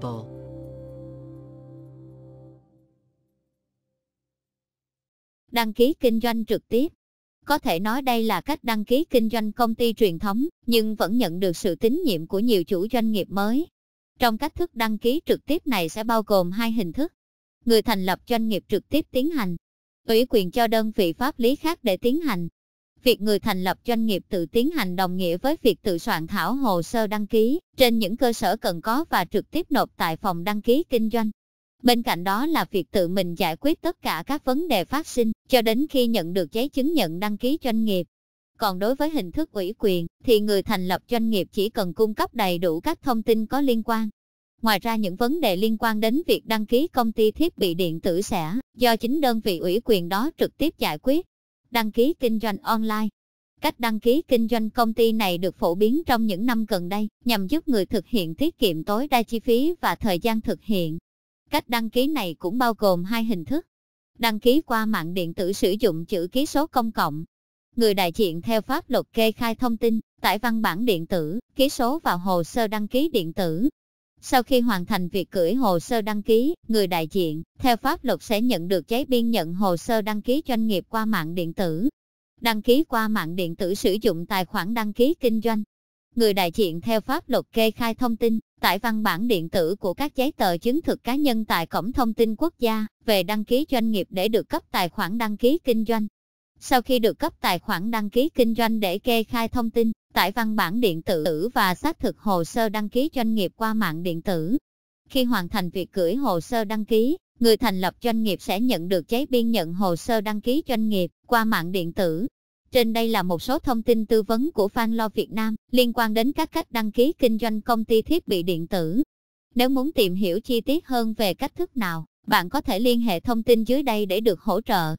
plausible. Đăng ký kinh doanh trực tiếp Có thể nói đây là cách đăng ký kinh doanh công ty truyền thống, nhưng vẫn nhận được sự tín nhiệm của nhiều chủ doanh nghiệp mới. Trong cách thức đăng ký trực tiếp này sẽ bao gồm hai hình thức. Người thành lập doanh nghiệp trực tiếp tiến hành, ủy quyền cho đơn vị pháp lý khác để tiến hành, Việc người thành lập doanh nghiệp tự tiến hành đồng nghĩa với việc tự soạn thảo hồ sơ đăng ký, trên những cơ sở cần có và trực tiếp nộp tại phòng đăng ký kinh doanh. Bên cạnh đó là việc tự mình giải quyết tất cả các vấn đề phát sinh, cho đến khi nhận được giấy chứng nhận đăng ký doanh nghiệp. Còn đối với hình thức ủy quyền, thì người thành lập doanh nghiệp chỉ cần cung cấp đầy đủ các thông tin có liên quan. Ngoài ra những vấn đề liên quan đến việc đăng ký công ty thiết bị điện tử sẽ do chính đơn vị ủy quyền đó trực tiếp giải quyết đăng ký kinh doanh online. Cách đăng ký kinh doanh công ty này được phổ biến trong những năm gần đây, nhằm giúp người thực hiện tiết kiệm tối đa chi phí và thời gian thực hiện. Cách đăng ký này cũng bao gồm hai hình thức. Đăng ký qua mạng điện tử sử dụng chữ ký số công cộng. Người đại diện theo pháp luật kê khai thông tin, tải văn bản điện tử, ký số vào hồ sơ đăng ký điện tử, sau khi hoàn thành việc gửi hồ sơ đăng ký, người đại diện, theo pháp luật sẽ nhận được giấy biên nhận hồ sơ đăng ký doanh nghiệp qua mạng điện tử. Đăng ký qua mạng điện tử sử dụng tài khoản đăng ký kinh doanh. Người đại diện theo pháp luật kê khai thông tin, tại văn bản điện tử của các giấy tờ chứng thực cá nhân tại Cổng Thông tin Quốc gia về đăng ký doanh nghiệp để được cấp tài khoản đăng ký kinh doanh. Sau khi được cấp tài khoản đăng ký kinh doanh để kê khai thông tin, tại văn bản điện tử và xác thực hồ sơ đăng ký doanh nghiệp qua mạng điện tử. Khi hoàn thành việc gửi hồ sơ đăng ký, người thành lập doanh nghiệp sẽ nhận được giấy biên nhận hồ sơ đăng ký doanh nghiệp qua mạng điện tử. Trên đây là một số thông tin tư vấn của Phan Lo Việt Nam liên quan đến các cách đăng ký kinh doanh công ty thiết bị điện tử. Nếu muốn tìm hiểu chi tiết hơn về cách thức nào, bạn có thể liên hệ thông tin dưới đây để được hỗ trợ.